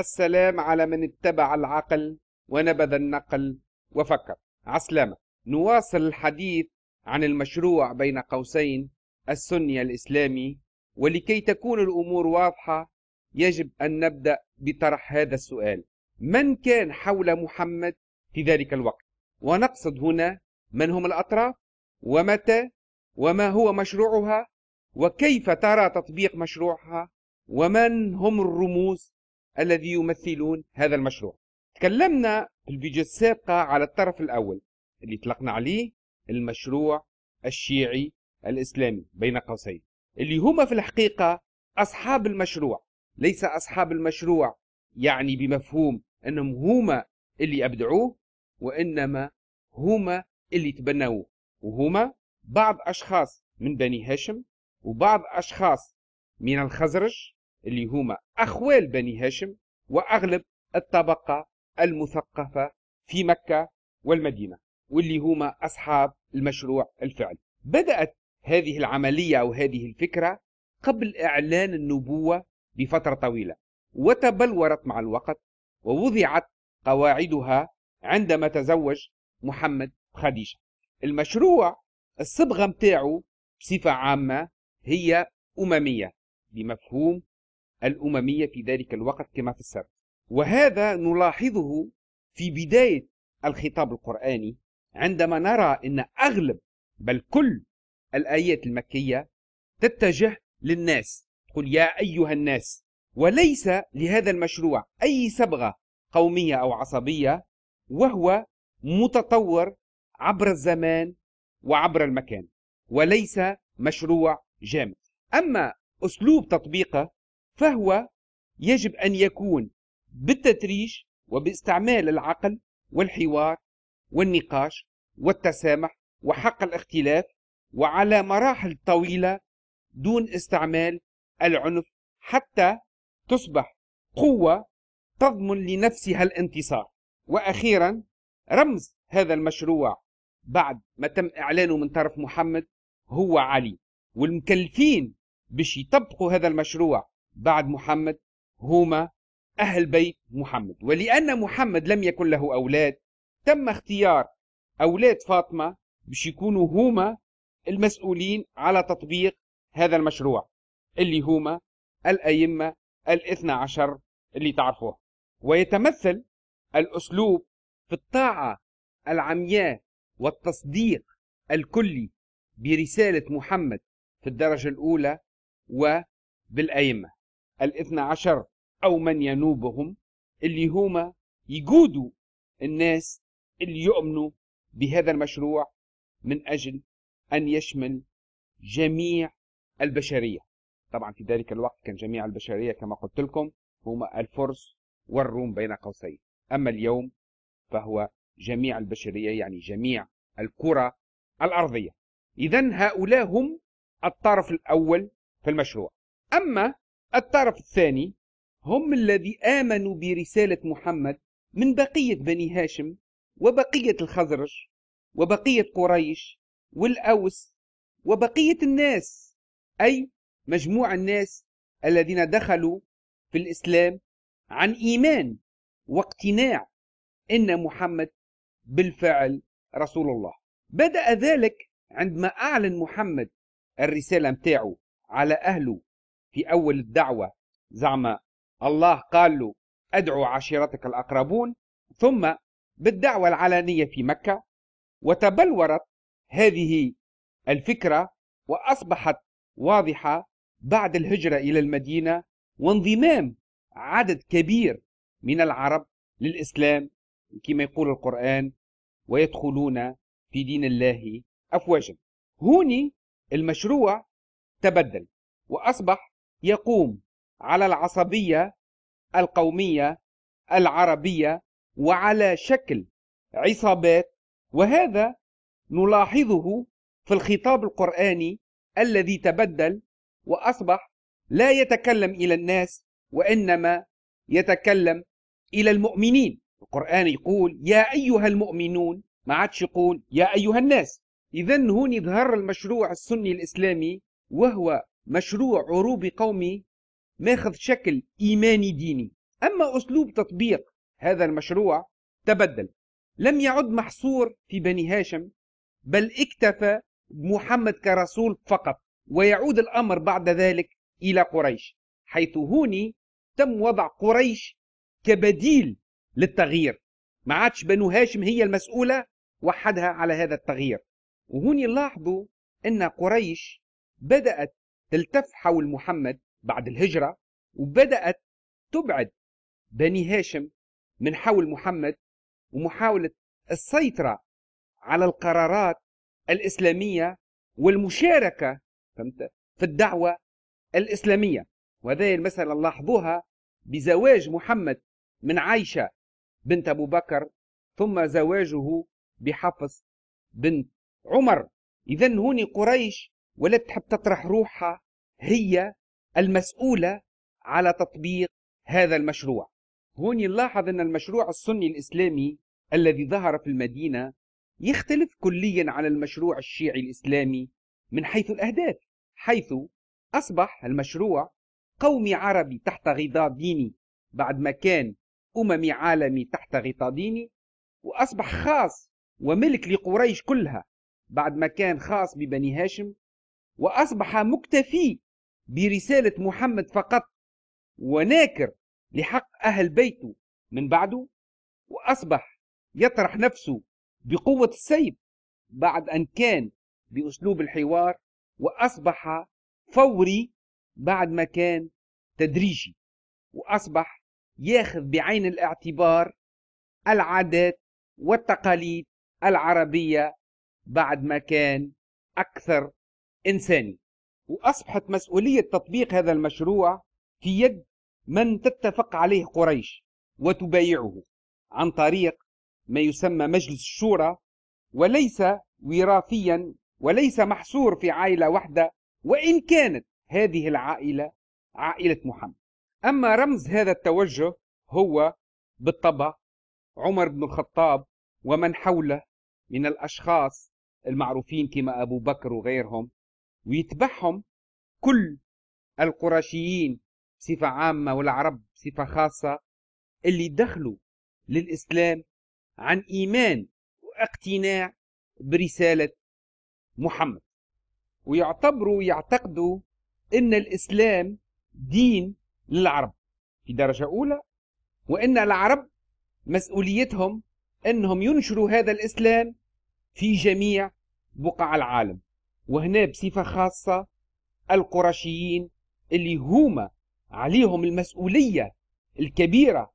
السلام على من اتبع العقل ونبذ النقل وفكر عسلامة نواصل الحديث عن المشروع بين قوسين السني الإسلامي ولكي تكون الأمور واضحة يجب أن نبدأ بطرح هذا السؤال من كان حول محمد في ذلك الوقت ونقصد هنا من هم الأطراف ومتى وما هو مشروعها وكيف ترى تطبيق مشروعها ومن هم الرموز الذي يمثلون هذا المشروع تكلمنا في الفيديو السابقة على الطرف الأول اللي طلقنا عليه المشروع الشيعي الإسلامي بين قوسين اللي هما في الحقيقة أصحاب المشروع ليس أصحاب المشروع يعني بمفهوم أنهم هما اللي أبدعوه وإنما هما اللي تبنوه وهما بعض أشخاص من بني هاشم وبعض أشخاص من الخزرج اللي هما أخوال بني هاشم وأغلب الطبقة المثقفة في مكة والمدينة واللي هما أصحاب المشروع الفعلي بدأت هذه العملية أو هذه الفكرة قبل إعلان النبوة بفترة طويلة وتبلورت مع الوقت ووضعت قواعدها عندما تزوج محمد خديجة المشروع الصبغة متاعه بصفة عامة هي أممية بمفهوم الأممية في ذلك الوقت كما فسرت وهذا نلاحظه في بداية الخطاب القرآني عندما نرى أن أغلب بل كل الآيات المكية تتجه للناس قل يا أيها الناس وليس لهذا المشروع أي صبغة قومية أو عصبية وهو متطور عبر الزمان وعبر المكان وليس مشروع جامد أما أسلوب تطبيقه فهو يجب أن يكون بالتدريج وباستعمال العقل والحوار والنقاش والتسامح وحق الاختلاف وعلى مراحل طويلة دون استعمال العنف حتى تصبح قوة تضمن لنفسها الانتصار وأخيرا رمز هذا المشروع بعد ما تم إعلانه من طرف محمد هو علي والمكلفين باش يطبقوا هذا المشروع بعد محمد هما أهل بيت محمد ولأن محمد لم يكن له أولاد تم اختيار أولاد فاطمة باش يكونوا هما المسؤولين على تطبيق هذا المشروع اللي هما الأئمة الاثنى عشر اللي تعرفوه ويتمثل الأسلوب في الطاعة العمياء والتصديق الكلي برسالة محمد في الدرجة الأولى وبالأئمة الاثنى عشر أو من ينوبهم اللي هما يقودوا الناس اللي يؤمنوا بهذا المشروع من أجل أن يشمل جميع البشرية طبعا في ذلك الوقت كان جميع البشرية كما قلت لكم هما الفرس والروم بين قوسين أما اليوم فهو جميع البشرية يعني جميع الكرة الأرضية إذا هؤلاء هم الطرف الأول في المشروع أما الطرف الثاني هم الذي آمنوا برسالة محمد من بقية بني هاشم وبقية الخزرج وبقية قريش والأوس وبقية الناس أي مجموع الناس الذين دخلوا في الإسلام عن إيمان واقتناع إن محمد بالفعل رسول الله بدأ ذلك عندما أعلن محمد الرسالة متاعه على أهله في أول الدعوة زعم الله قال له أدعو عشيرتك الأقربون ثم بالدعوة العلانية في مكة وتبلورت هذه الفكرة وأصبحت واضحة بعد الهجرة إلى المدينة وانضمام عدد كبير من العرب للإسلام كما يقول القرآن ويدخلون في دين الله أفواجا هوني المشروع تبدل وأصبح يقوم على العصبية القومية العربية وعلى شكل عصابات وهذا نلاحظه في الخطاب القرآني الذي تبدل وأصبح لا يتكلم إلى الناس وإنما يتكلم إلى المؤمنين القرآن يقول يا أيها المؤمنون ما عادش يقول يا أيها الناس إذا هون يظهر المشروع السني الإسلامي وهو مشروع عروبي قومي ماخذ شكل إيماني ديني أما أسلوب تطبيق هذا المشروع تبدل لم يعد محصور في بني هاشم بل اكتفى بمحمد كرسول فقط ويعود الأمر بعد ذلك إلى قريش حيث هوني تم وضع قريش كبديل للتغيير ما عادش بنو هاشم هي المسؤولة وحدها على هذا التغيير وهوني لاحظوا أن قريش بدأت تلتف حول محمد بعد الهجرة وبدأت تبعد بني هاشم من حول محمد ومحاولة السيطرة على القرارات الإسلامية والمشاركة فهمت في الدعوة الإسلامية وهذه المسألة لاحظوها بزواج محمد من عائشة بنت أبو بكر ثم زواجه بحفص بنت عمر إذا هوني قريش ولا بتحب تطرح روحها هي المسؤولة على تطبيق هذا المشروع هون نلاحظ أن المشروع السني الإسلامي الذي ظهر في المدينة يختلف كليا عن المشروع الشيعي الإسلامي من حيث الأهداف حيث أصبح المشروع قومي عربي تحت غطاء ديني بعد ما كان أممي عالمي تحت غطاء ديني وأصبح خاص وملك لقريش كلها بعد ما كان خاص ببني هاشم وأصبح مكتفي برسالة محمد فقط وناكر لحق أهل بيته من بعده وأصبح يطرح نفسه بقوة السيف بعد أن كان بأسلوب الحوار وأصبح فوري بعد ما كان تدريجي وأصبح ياخذ بعين الاعتبار العادات والتقاليد العربية بعد ما كان أكثر إنساني وأصبحت مسؤولية تطبيق هذا المشروع في يد من تتفق عليه قريش وتبايعه عن طريق ما يسمى مجلس الشورى وليس وراثيا وليس محصور في عائلة واحدة وإن كانت هذه العائلة عائلة محمد أما رمز هذا التوجه هو بالطبع عمر بن الخطاب ومن حوله من الأشخاص المعروفين كما أبو بكر وغيرهم ويتبعهم كل القرشيين بصفة عامة والعرب بصفة خاصة اللي دخلوا للإسلام عن إيمان واقتناع برسالة محمد ويعتبروا يعتقدوا أن الإسلام دين للعرب في درجة أولى وأن العرب مسؤوليتهم أنهم ينشروا هذا الإسلام في جميع بقع العالم وهنا بصفة خاصة القرشيين اللي هما عليهم المسؤولية الكبيرة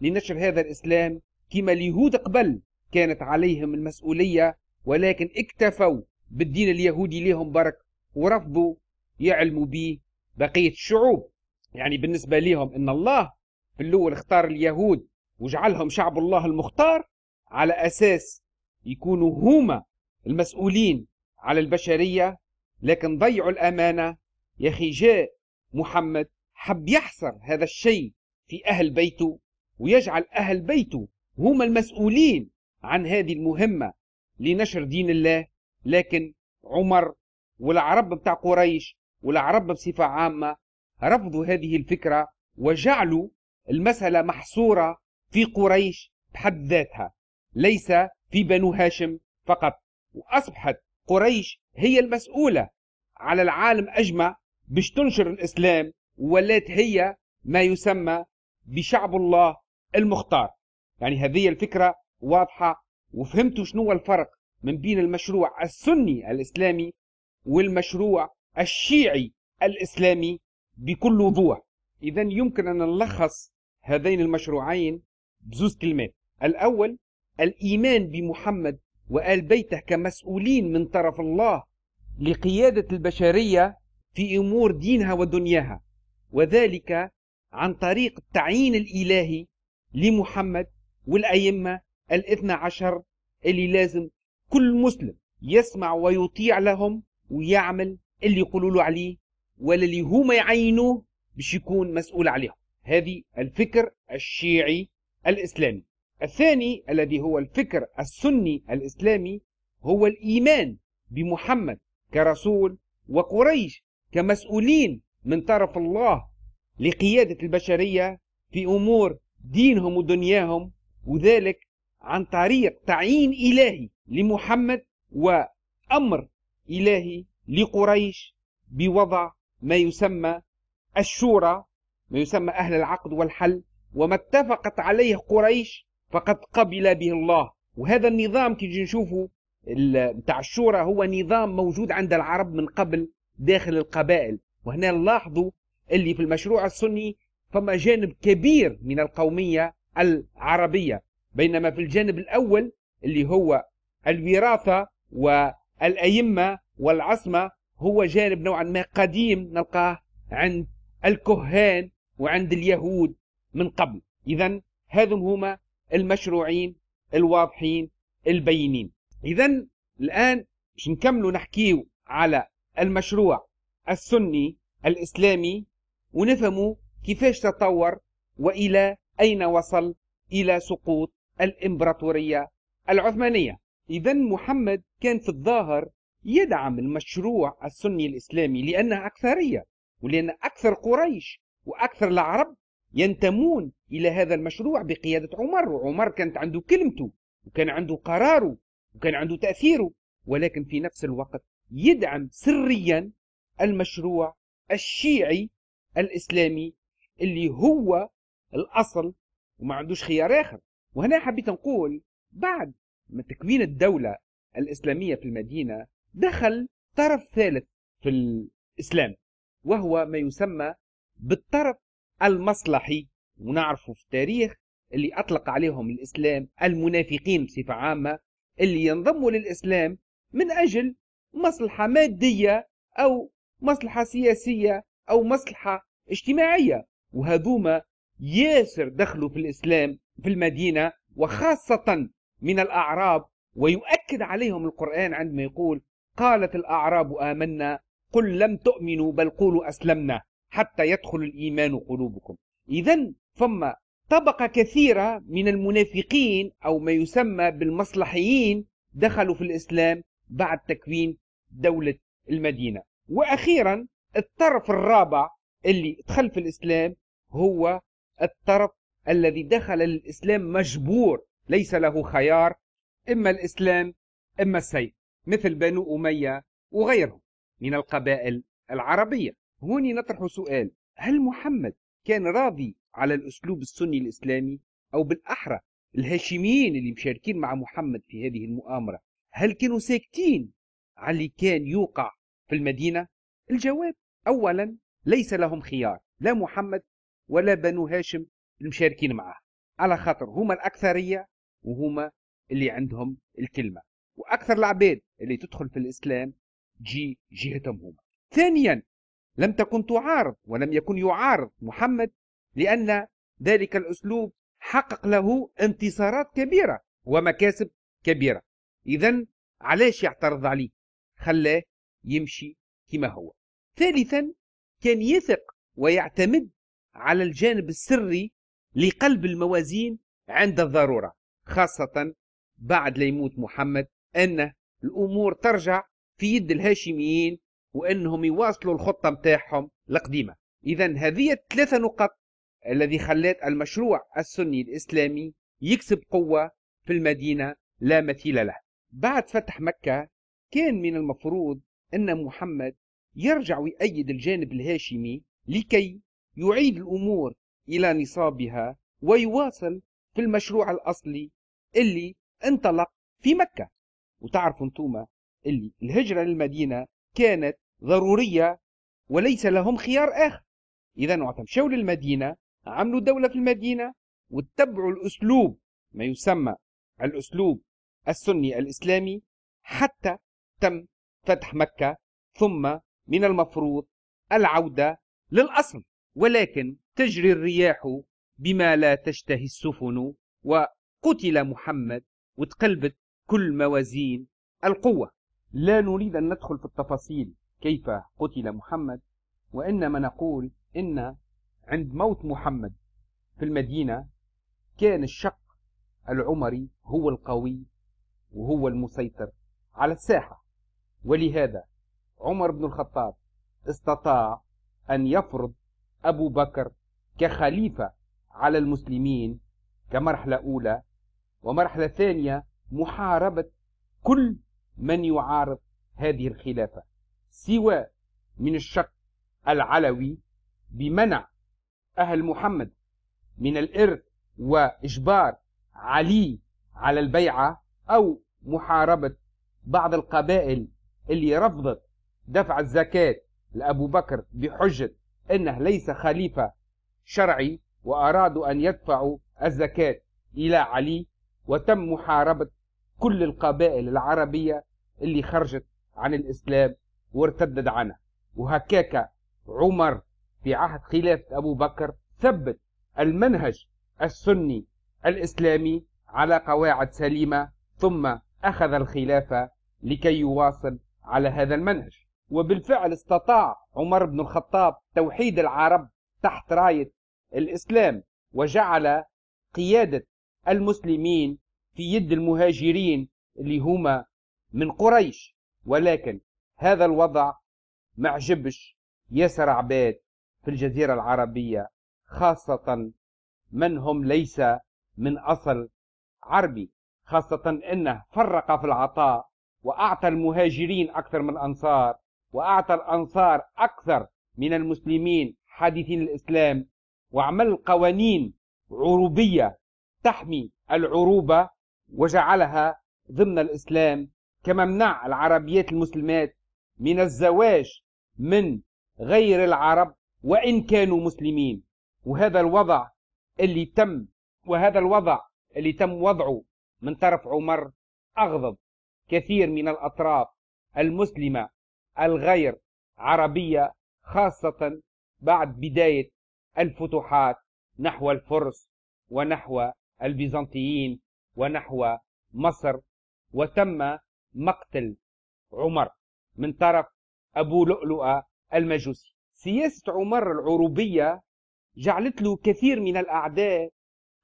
لنشر هذا الإسلام كما اليهود قبل كانت عليهم المسؤولية ولكن اكتفوا بالدين اليهودي لهم برك ورفضوا يعلموا به بقية الشعوب يعني بالنسبة لهم إن الله في الأول اختار اليهود وجعلهم شعب الله المختار على أساس يكونوا هما المسؤولين على البشرية لكن ضيعوا الأمانة يا أخي جاء محمد حب يحصر هذا الشيء في أهل بيته ويجعل أهل بيته هم المسؤولين عن هذه المهمة لنشر دين الله لكن عمر والعرب بتاع قريش والعرب بصفة عامة رفضوا هذه الفكرة وجعلوا المسألة محصورة في قريش بحد ذاتها ليس في بنو هاشم فقط وأصبحت قريش هي المسؤولة على العالم أجمع باش تنشر الإسلام ولات هي ما يسمى بشعب الله المختار يعني هذه الفكرة واضحة وفهمتوا شنو الفرق من بين المشروع السني الإسلامي والمشروع الشيعي الإسلامي بكل وضوح إذا يمكن أن نلخص هذين المشروعين بزوز كلمات الأول الإيمان بمحمد وآل بيته كمسؤولين من طرف الله لقيادة البشرية في أمور دينها ودنياها وذلك عن طريق التعيين الإلهي لمحمد والأئمة الاثنى عشر اللي لازم كل مسلم يسمع ويطيع لهم ويعمل اللي يقولوا له عليه ولا اللي هما يعينوه باش يكون مسؤول عليهم هذه الفكر الشيعي الإسلامي الثاني الذي هو الفكر السني الإسلامي هو الإيمان بمحمد كرسول وقريش كمسؤولين من طرف الله لقيادة البشرية في أمور دينهم ودنياهم وذلك عن طريق تعيين إلهي لمحمد وأمر إلهي لقريش بوضع ما يسمى الشورى ما يسمى أهل العقد والحل وما اتفقت عليه قريش فقد قبل به الله وهذا النظام كي نشوفه نتاع الشورى هو نظام موجود عند العرب من قبل داخل القبائل وهنا نلاحظوا اللي في المشروع السني فما جانب كبير من القومية العربية بينما في الجانب الأول اللي هو الوراثة والأئمة والعصمة هو جانب نوعا ما قديم نلقاه عند الكهان وعند اليهود من قبل إذا هذم هما المشروعين الواضحين البينين إذا الآن باش نكملوا نحكيو على المشروع السني الإسلامي ونفهموا كيفاش تطور وإلى أين وصل إلى سقوط الإمبراطورية العثمانية إذا محمد كان في الظاهر يدعم المشروع السني الإسلامي لأنه أكثرية ولأن أكثر قريش وأكثر العرب ينتمون إلى هذا المشروع بقيادة عمر وعمر كانت عنده كلمته وكان عنده قراره وكان عنده تأثيره ولكن في نفس الوقت يدعم سريا المشروع الشيعي الإسلامي اللي هو الأصل وما عندوش خيار آخر وهنا حبيت نقول بعد ما تكوين الدولة الإسلامية في المدينة دخل طرف ثالث في الإسلام وهو ما يسمى بالطرف المصلحي ونعرفه في التاريخ اللي أطلق عليهم الإسلام المنافقين بصفة عامة اللي ينضموا للإسلام من أجل مصلحة مادية أو مصلحة سياسية أو مصلحة اجتماعية وهذوما ياسر دخلوا في الإسلام في المدينة وخاصة من الأعراب ويؤكد عليهم القرآن عندما يقول قالت الأعراب آمنا قل لم تؤمنوا بل قولوا أسلمنا حتى يدخل الإيمان قلوبكم إذا ثم طبقة كثيرة من المنافقين أو ما يسمى بالمصلحيين دخلوا في الإسلام بعد تكوين دولة المدينة وأخيرا الطرف الرابع اللي دخل في الإسلام هو الطرف الذي دخل الإسلام مجبور ليس له خيار إما الإسلام إما السيف مثل بنو أمية وغيرهم من القبائل العربية هوني نطرح سؤال هل محمد كان راضي على الأسلوب السني الإسلامي أو بالأحرى الهاشميين اللي مشاركين مع محمد في هذه المؤامرة هل كانوا ساكتين على اللي كان يوقع في المدينة؟ الجواب أولا ليس لهم خيار لا محمد ولا بنو هاشم المشاركين معه على خاطر هما الأكثرية وهما اللي عندهم الكلمة وأكثر العباد اللي تدخل في الإسلام جي جهتهم هما ثانيا لم تكن تعارض ولم يكن يعارض محمد لأن ذلك الأسلوب حقق له انتصارات كبيرة ومكاسب كبيرة إذا علاش يعترض عليه خلاه يمشي كما هو ثالثا كان يثق ويعتمد على الجانب السري لقلب الموازين عند الضرورة خاصة بعد ليموت محمد أن الأمور ترجع في يد الهاشميين وانهم يواصلوا الخطه نتاعهم القديمه اذا هذه الثلاثه نقط الذي خلات المشروع السني الاسلامي يكسب قوه في المدينه لا مثيل له بعد فتح مكه كان من المفروض ان محمد يرجع ويأيد الجانب الهاشمي لكي يعيد الامور الى نصابها ويواصل في المشروع الاصلي اللي انطلق في مكه وتعرفوا انتوما اللي الهجره للمدينه كانت ضرورية وليس لهم خيار آخر إذا وتمشوا للمدينة عملوا دولة في المدينة واتبعوا الأسلوب ما يسمى الأسلوب السني الإسلامي حتى تم فتح مكة ثم من المفروض العودة للأصل ولكن تجري الرياح بما لا تشتهي السفن وقتل محمد وتقلبت كل موازين القوة لا نريد أن ندخل في التفاصيل كيف قتل محمد وإنما نقول إن عند موت محمد في المدينة كان الشق العمري هو القوي وهو المسيطر على الساحة ولهذا عمر بن الخطاب استطاع أن يفرض أبو بكر كخليفة على المسلمين كمرحلة أولى ومرحلة ثانية محاربة كل من يعارض هذه الخلافة سوى من الشق العلوي بمنع أهل محمد من الإرث وإجبار علي على البيعة أو محاربة بعض القبائل اللي رفضت دفع الزكاة لأبو بكر بحجة أنه ليس خليفة شرعي وأرادوا أن يدفعوا الزكاة إلى علي وتم محاربة كل القبائل العربية اللي خرجت عن الإسلام وارتدد عنه وهكاك عمر في عهد خلافة أبو بكر ثبت المنهج السني الإسلامي على قواعد سليمة ثم أخذ الخلافة لكي يواصل على هذا المنهج وبالفعل استطاع عمر بن الخطاب توحيد العرب تحت راية الإسلام وجعل قيادة المسلمين في يد المهاجرين اللي هما من قريش ولكن هذا الوضع معجبش ياسر عباد في الجزيرة العربية خاصة من هم ليس من أصل عربي خاصة أنه فرق في العطاء وأعطى المهاجرين أكثر من الأنصار وأعطى الأنصار أكثر من المسلمين حادثين الإسلام وعمل قوانين عروبية تحمي العروبة وجعلها ضمن الإسلام كما منع العربيات المسلمات من الزواج من غير العرب وإن كانوا مسلمين وهذا الوضع اللي تم وهذا الوضع اللي تم وضعه من طرف عمر أغضب كثير من الأطراف المسلمة الغير عربية خاصة بعد بداية الفتوحات نحو الفرس ونحو البيزنطيين ونحو مصر وتم مقتل عمر من طرف أبو لؤلؤة المجوسي سياسة عمر العروبية جعلت له كثير من الأعداء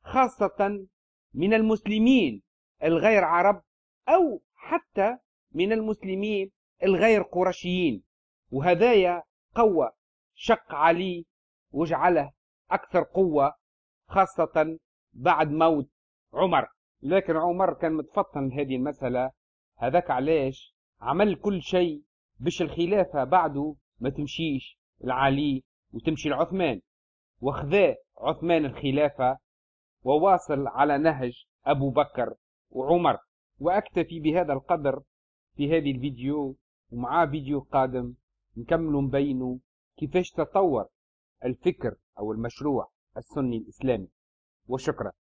خاصة من المسلمين الغير عرب أو حتى من المسلمين الغير قرشيين وهذايا قوى شق علي وجعله أكثر قوة خاصة بعد موت عمر لكن عمر كان متفطن هذه المسألة هذاك علاش عمل كل شيء باش الخلافة بعده ما تمشيش العلي وتمشي العثمان وخذا عثمان الخلافة وواصل على نهج أبو بكر وعمر وأكتفي بهذا القدر في هذه الفيديو ومع فيديو قادم نكمل بينه كيفاش تطور الفكر أو المشروع السني الإسلامي وشكرا